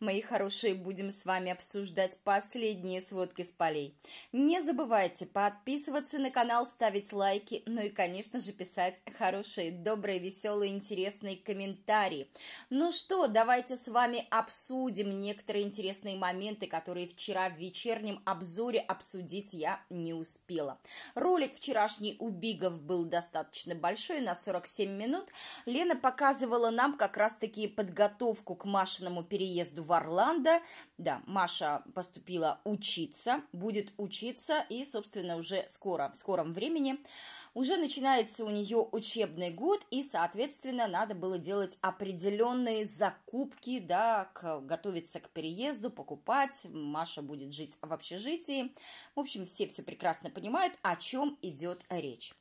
Мои хорошие, будем с вами обсуждать последние сводки с полей. Не забывайте подписываться на канал, ставить лайки, ну и, конечно же, писать хорошие, добрые, веселые, интересные комментарии. Ну что, давайте с вами обсудим некоторые интересные моменты, которые вчера в вечернем обзоре обсудить я не успела. Ролик вчерашний у Бигов был достаточно большой, на 47 минут. Лена показывала нам как раз-таки подготовку к Машиному переезду переезду в Орландо. Да, Маша поступила учиться, будет учиться и, собственно, уже скоро, в скором времени уже начинается у нее учебный год, и, соответственно, надо было делать определенные закупки, да, к, готовиться к переезду, покупать. Маша будет жить в общежитии. В общем, все все прекрасно понимают, о чем идет речь.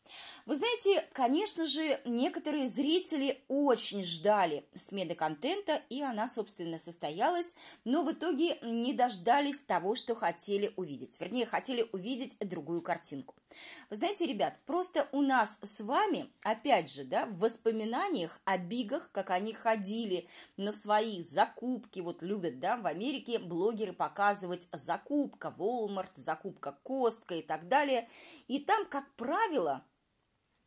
Вы знаете, конечно же, некоторые зрители очень ждали смены контента, и она, собственно, состоялась, но в итоге не дождались того, что хотели увидеть. Вернее, хотели увидеть другую картинку. Вы знаете, ребят, просто у нас с вами, опять же, да, в воспоминаниях о бигах, как они ходили на свои закупки, вот любят, да, в Америке блогеры показывать закупка Walmart, закупка Костка и так далее. И там, как правило,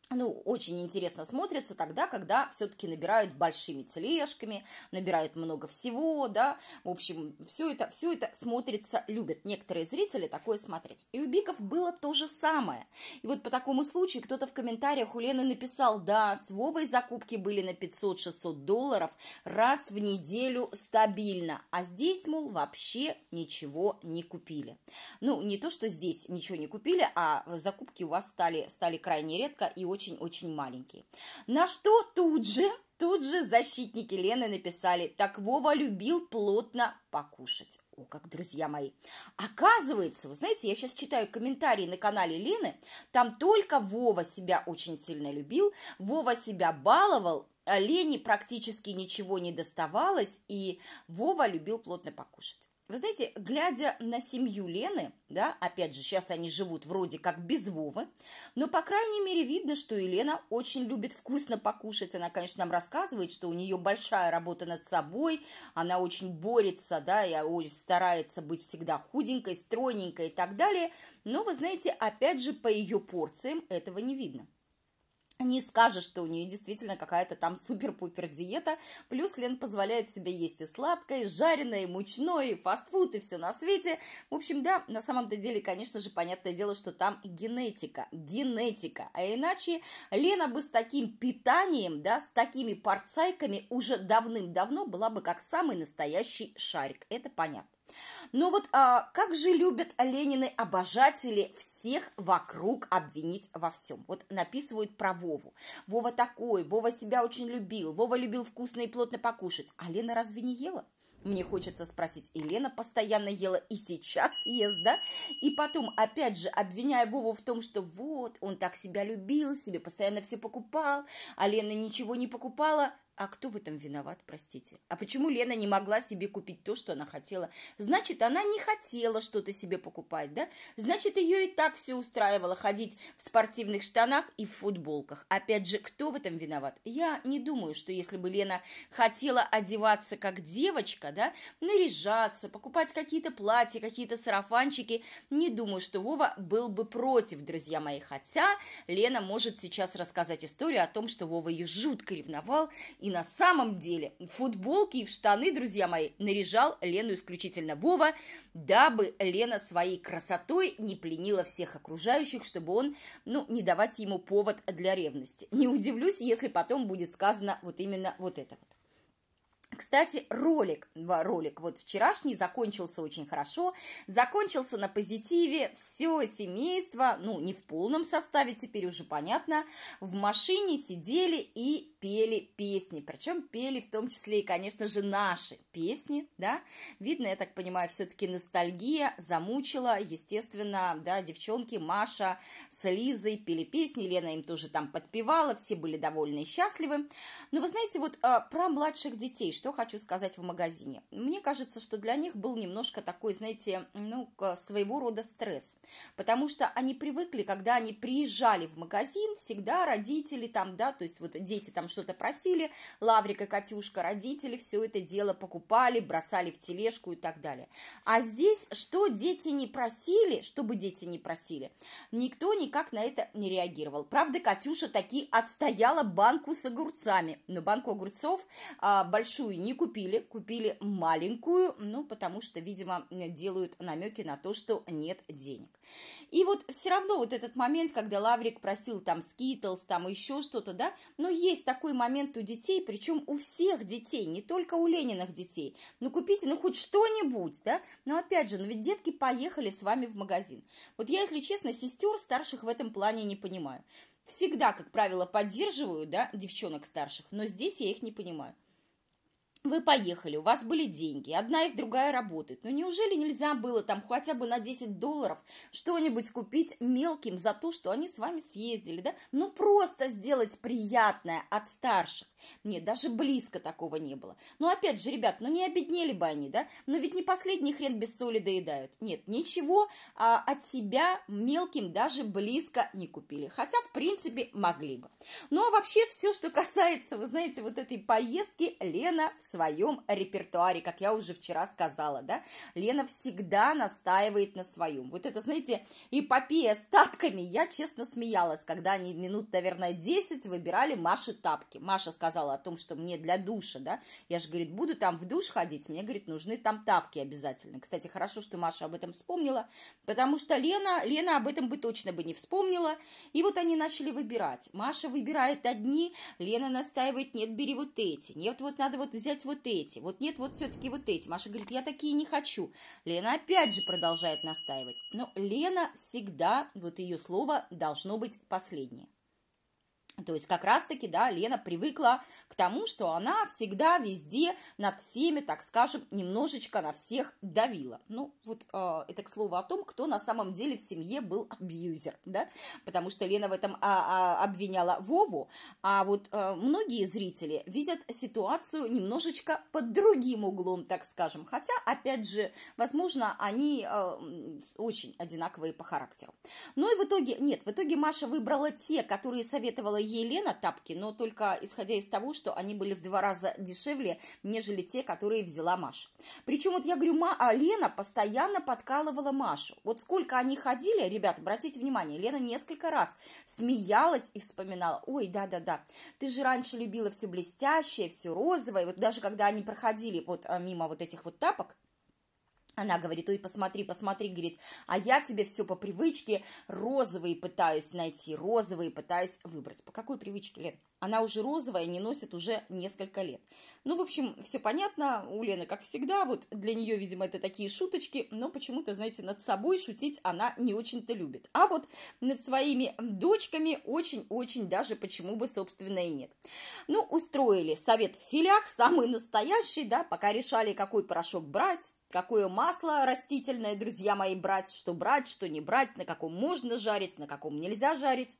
ну, очень интересно смотрится тогда, когда все-таки набирают большими тележками, набирают много всего, да, в общем, все это, все это смотрится, любят некоторые зрители такое смотреть. И у Биков было то же самое. И вот по такому случаю кто-то в комментариях у Лены написал, да, с Вовой закупки были на 500-600 долларов раз в неделю стабильно, а здесь, мол, вообще ничего не купили. Ну, не то, что здесь ничего не купили, а закупки у вас стали, стали крайне редко и очень-очень маленький. На что тут же, тут же защитники Лены написали, так Вова любил плотно покушать. О, как, друзья мои. Оказывается, вы знаете, я сейчас читаю комментарии на канале Лены, там только Вова себя очень сильно любил, Вова себя баловал, а Лене практически ничего не доставалось, и Вова любил плотно покушать. Вы знаете, глядя на семью Лены, да, опять же, сейчас они живут вроде как без Вовы, но, по крайней мере, видно, что Елена очень любит вкусно покушать. Она, конечно, нам рассказывает, что у нее большая работа над собой, она очень борется, да, и а, очень старается быть всегда худенькой, стройненькой и так далее. Но, вы знаете, опять же, по ее порциям этого не видно не скажешь, что у нее действительно какая-то там супер-пупер диета. Плюс Лен позволяет себе есть и сладкое, и жареное, и мучное, и фастфуд, и все на свете. В общем, да, на самом-то деле, конечно же, понятное дело, что там генетика, генетика. А иначе Лена бы с таким питанием, да, с такими порцайками уже давным-давно была бы как самый настоящий шарик. Это понятно. Но ну вот а, как же любят Ленины обожатели всех вокруг обвинить во всем. Вот написывают про Вову. Вова такой, Вова себя очень любил, Вова любил вкусно и плотно покушать. А Лена разве не ела? Мне хочется спросить, Елена постоянно ела, и сейчас ест, да? И потом, опять же, обвиняя Вову в том, что вот, он так себя любил, себе постоянно все покупал, а Лена ничего не покупала, а кто в этом виноват, простите? А почему Лена не могла себе купить то, что она хотела? Значит, она не хотела что-то себе покупать, да? Значит, ее и так все устраивало ходить в спортивных штанах и в футболках. Опять же, кто в этом виноват? Я не думаю, что если бы Лена хотела одеваться как девочка, да, наряжаться, покупать какие-то платья, какие-то сарафанчики, не думаю, что Вова был бы против, друзья мои. Хотя Лена может сейчас рассказать историю о том, что Вова ее жутко ревновал и на самом деле футболки и в штаны, друзья мои, наряжал Лену исключительно Вова, дабы Лена своей красотой не пленила всех окружающих, чтобы он, ну, не давать ему повод для ревности. Не удивлюсь, если потом будет сказано вот именно вот это вот. Кстати, ролик, ролик вот вчерашний закончился очень хорошо, закончился на позитиве, все семейство, ну, не в полном составе, теперь уже понятно, в машине сидели и пели песни, причем пели в том числе и, конечно же, наши песни, да, видно, я так понимаю, все-таки ностальгия замучила, естественно, да, девчонки Маша с Лизой пели песни, Лена им тоже там подпевала, все были довольны и счастливы, но вы знаете, вот а, про младших детей, что что хочу сказать в магазине. Мне кажется, что для них был немножко такой, знаете, ну, своего рода стресс, потому что они привыкли, когда они приезжали в магазин, всегда родители там, да, то есть вот дети там что-то просили, Лаврика, Катюшка, родители все это дело покупали, бросали в тележку и так далее. А здесь что дети не просили, чтобы дети не просили, никто никак на это не реагировал. Правда, Катюша таки отстояла банку с огурцами, но банку огурцов, а, большую большую не купили, купили маленькую, ну, потому что, видимо, делают намеки на то, что нет денег. И вот все равно вот этот момент, когда Лаврик просил там скитлс, там еще что-то, да, но есть такой момент у детей, причем у всех детей, не только у Лениных детей, ну, купите, ну, хоть что-нибудь, да, но опять же, ну, ведь детки поехали с вами в магазин. Вот я, если честно, сестер старших в этом плане не понимаю всегда, как правило, поддерживаю, да, девчонок старших, но здесь я их не понимаю. Вы поехали, у вас были деньги, одна и другая работает. Но неужели нельзя было там хотя бы на 10 долларов что-нибудь купить мелким за то, что они с вами съездили, да? Ну, просто сделать приятное от старших. Нет, даже близко такого не было. Ну, опять же, ребят, ну не обеднели бы они, да? Ну, ведь не последний хрен без соли доедают. Нет, ничего а, от себя мелким даже близко не купили. Хотя, в принципе, могли бы. Ну, а вообще, все, что касается, вы знаете, вот этой поездки, Лена все своем репертуаре, как я уже вчера сказала, да, Лена всегда настаивает на своем. Вот это, знаете, эпопея с тапками, я честно смеялась, когда они минут, наверное, 10 выбирали Маше тапки. Маша сказала о том, что мне для душа, да, я же, говорит, буду там в душ ходить, мне, говорит, нужны там тапки обязательно. Кстати, хорошо, что Маша об этом вспомнила, потому что Лена, Лена об этом бы точно бы не вспомнила, и вот они начали выбирать. Маша выбирает одни, Лена настаивает, нет, бери вот эти, нет, вот надо вот взять есть вот эти, вот нет, вот все-таки вот эти. Маша говорит, я такие не хочу. Лена опять же продолжает настаивать. Но Лена всегда, вот ее слово должно быть последнее. То есть как раз-таки, да, Лена привыкла к тому, что она всегда везде над всеми, так скажем, немножечко на всех давила. Ну, вот э, это к слову о том, кто на самом деле в семье был абьюзер, да, потому что Лена в этом а, а, обвиняла Вову, а вот э, многие зрители видят ситуацию немножечко под другим углом, так скажем, хотя, опять же, возможно, они э, очень одинаковые по характеру. Ну и в итоге, нет, в итоге Маша выбрала те, которые советовала Елена тапки, но только исходя из того, что они были в два раза дешевле, нежели те, которые взяла Маша. Причем вот я говорю, Ма, а Лена постоянно подкалывала Машу. Вот сколько они ходили, ребят, обратите внимание, Лена несколько раз смеялась и вспоминала, ой, да-да-да, ты же раньше любила все блестящее, все розовое. Вот даже когда они проходили вот а, мимо вот этих вот тапок, она говорит, ой, посмотри, посмотри, говорит, а я тебе все по привычке розовые пытаюсь найти, розовые пытаюсь выбрать. По какой привычке, Лен? Она уже розовая, не носит уже несколько лет. Ну, в общем, все понятно. У Лены, как всегда, вот для нее, видимо, это такие шуточки, но почему-то, знаете, над собой шутить она не очень-то любит. А вот над своими дочками очень-очень даже почему бы, собственно, и нет. Ну, устроили совет в филях, самый настоящий, да, пока решали, какой порошок брать, какое масло растительное, друзья мои, брать, что брать, что не брать, на каком можно жарить, на каком нельзя жарить.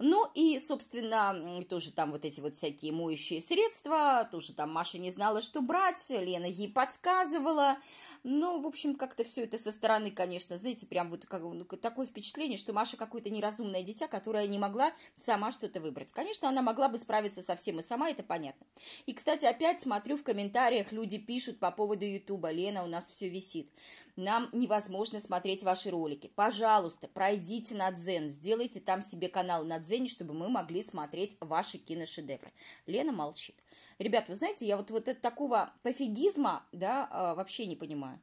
Ну и, собственно, тоже тоже там вот эти вот всякие моющие средства, тоже там Маша не знала, что брать, Лена ей подсказывала. Ну, в общем, как-то все это со стороны, конечно, знаете, прям вот как, ну, такое впечатление, что Маша какое-то неразумное дитя, которое не могла сама что-то выбрать. Конечно, она могла бы справиться со всем и сама, это понятно. И, кстати, опять смотрю в комментариях, люди пишут по поводу Ютуба, Лена, у нас все висит. Нам невозможно смотреть ваши ролики. Пожалуйста, пройдите на Дзен, сделайте там себе канал на Дзене, чтобы мы могли смотреть ваши наши киношедевры. Лена молчит. Ребят, вы знаете, я вот, вот это, такого пофигизма, да, а, вообще не понимаю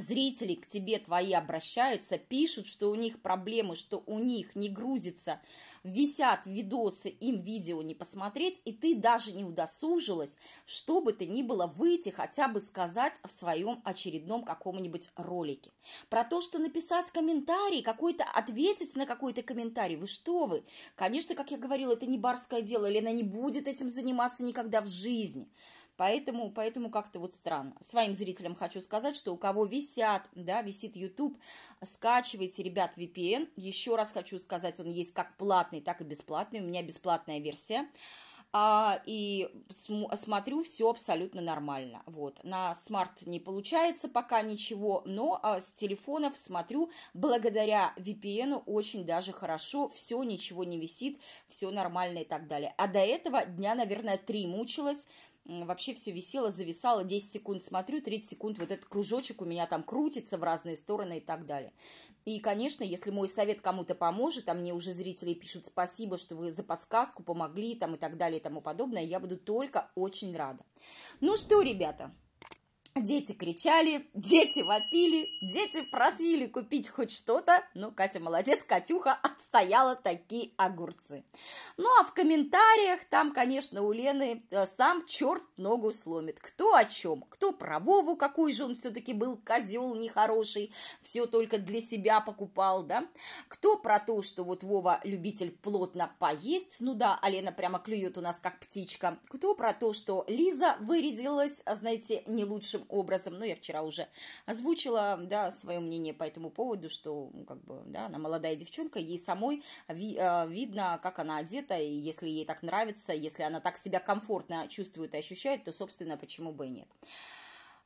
зрители к тебе твои обращаются, пишут, что у них проблемы, что у них не грузится, висят видосы, им видео не посмотреть, и ты даже не удосужилась, чтобы бы то ни было, выйти хотя бы сказать в своем очередном каком-нибудь ролике. Про то, что написать комментарий, какой-то ответить на какой-то комментарий, вы что вы? Конечно, как я говорила, это не барское дело, Лена не будет этим заниматься никогда в жизни. Поэтому, поэтому как-то вот странно. Своим зрителям хочу сказать, что у кого висят, да, висит YouTube, скачивайте, ребят, VPN. Еще раз хочу сказать, он есть как платный, так и бесплатный. У меня бесплатная версия а, и см- смотрю все абсолютно нормально. Вот. На смарт не получается пока ничего, но а, с телефонов смотрю благодаря VPN очень даже хорошо, все, ничего не висит, все нормально и так далее. А до этого дня, наверное, три мучилась, вообще все висело, зависало, 10 секунд смотрю, 30 секунд вот этот кружочек у меня там крутится в разные стороны и так далее. И, конечно, если мой совет кому-то поможет, а мне уже зрители пишут спасибо, что вы за подсказку помогли там и так далее и тому подобное, я буду только очень рада. Ну что, ребята, Дети кричали, дети вопили, дети просили купить хоть что-то. Ну, Катя молодец, Катюха отстояла такие огурцы. Ну, а в комментариях там, конечно, у Лены э, сам черт ногу сломит. Кто о чем? Кто про Вову, какой же он все-таки был козел нехороший, все только для себя покупал, да? Кто про то, что вот Вова любитель плотно поесть, ну да, Алена прямо клюет у нас как птичка. Кто про то, что Лиза вырядилась, а, знаете, не лучше лучшим образом. Но я вчера уже озвучила, да, свое мнение по этому поводу, что, ну, как бы, да, она молодая девчонка, ей самой ви, э, видно, как она одета, и если ей так нравится, если она так себя комфортно чувствует и ощущает, то, собственно, почему бы и нет.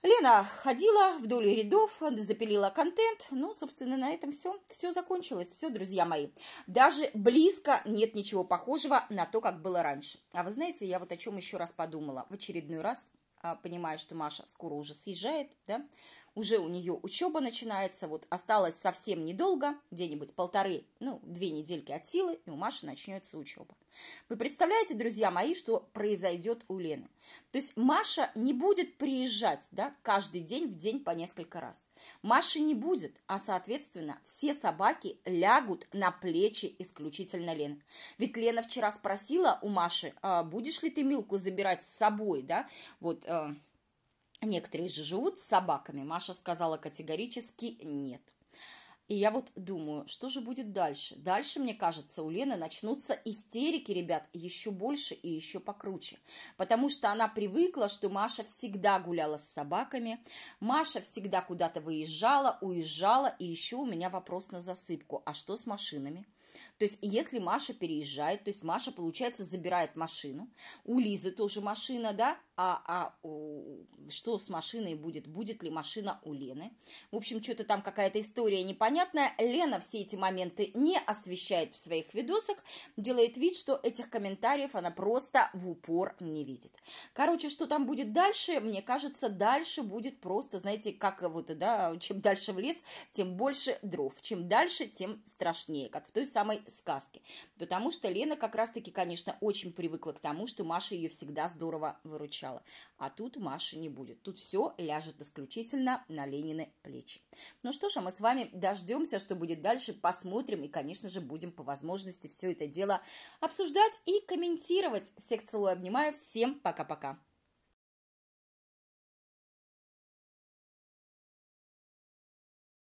Лена ходила вдоль рядов, запилила контент. Ну, собственно, на этом все. Все закончилось, все, друзья мои. Даже близко нет ничего похожего на то, как было раньше. А вы знаете, я вот о чем еще раз подумала в очередной раз – а, понимая, что Маша скоро уже съезжает, да, уже у нее учеба начинается, вот осталось совсем недолго, где-нибудь полторы, ну, две недельки от силы, и у Маши начнется учеба. Вы представляете, друзья мои, что произойдет у Лены? То есть Маша не будет приезжать, да, каждый день в день по несколько раз. Маши не будет, а, соответственно, все собаки лягут на плечи исключительно Лены. Ведь Лена вчера спросила у Маши, «А будешь ли ты Милку забирать с собой, да, вот, э, Некоторые же живут с собаками. Маша сказала категорически «нет». И я вот думаю, что же будет дальше? Дальше, мне кажется, у Лены начнутся истерики, ребят, еще больше и еще покруче. Потому что она привыкла, что Маша всегда гуляла с собаками, Маша всегда куда-то выезжала, уезжала, и еще у меня вопрос на засыпку. А что с машинами? То есть, если Маша переезжает, то есть Маша, получается, забирает машину, у Лизы тоже машина, да, а, а что с машиной будет, будет ли машина у Лены. В общем, что-то там какая-то история непонятная. Лена все эти моменты не освещает в своих видосах, делает вид, что этих комментариев она просто в упор не видит. Короче, что там будет дальше, мне кажется, дальше будет просто, знаете, как вот, да, чем дальше в лес, тем больше дров. Чем дальше, тем страшнее, как в той самой сказке. Потому что Лена как раз-таки, конечно, очень привыкла к тому, что Маша ее всегда здорово выручала начала. А тут Маши не будет. Тут все ляжет исключительно на Ленины плечи. Ну что ж, а мы с вами дождемся, что будет дальше, посмотрим и, конечно же, будем по возможности все это дело обсуждать и комментировать. Всех целую, обнимаю. Всем пока-пока.